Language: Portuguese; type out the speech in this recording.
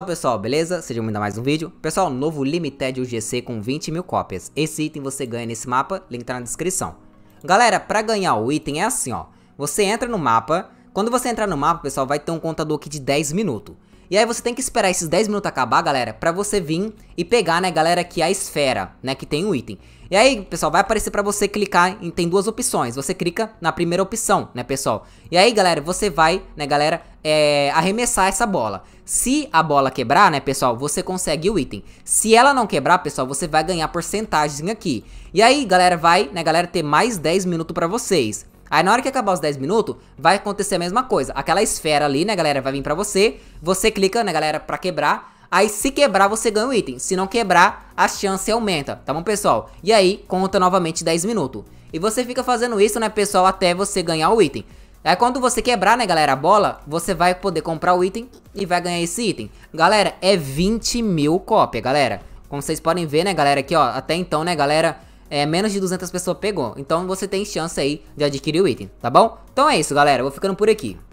Olá pessoal, beleza? Sejam bem-vindos a mais um vídeo. Pessoal, novo Limited UGC com 20 mil cópias. Esse item você ganha nesse mapa, link tá na descrição. Galera, pra ganhar o item é assim ó, você entra no mapa, quando você entrar no mapa pessoal vai ter um contador aqui de 10 minutos. E aí você tem que esperar esses 10 minutos acabar, galera, pra você vir e pegar, né, galera, aqui é a esfera, né, que tem o item. E aí, pessoal, vai aparecer pra você clicar, em, tem duas opções, você clica na primeira opção, né, pessoal. E aí, galera, você vai, né, galera, é, arremessar essa bola. Se a bola quebrar, né, pessoal, você consegue o item. Se ela não quebrar, pessoal, você vai ganhar porcentagem aqui. E aí, galera, vai, né, galera, ter mais 10 minutos pra vocês. Aí na hora que acabar os 10 minutos, vai acontecer a mesma coisa. Aquela esfera ali, né, galera, vai vir pra você. Você clica, né, galera, pra quebrar. Aí se quebrar, você ganha o item. Se não quebrar, a chance aumenta, tá bom, pessoal? E aí, conta novamente 10 minutos. E você fica fazendo isso, né, pessoal, até você ganhar o item. Aí quando você quebrar, né, galera, a bola, você vai poder comprar o item e vai ganhar esse item. Galera, é 20 mil cópia, galera. Como vocês podem ver, né, galera, aqui, ó, até então, né, galera, é, menos de 200 pessoas pegou. Então você tem chance aí de adquirir o item, tá bom? Então é isso, galera. Eu vou ficando por aqui.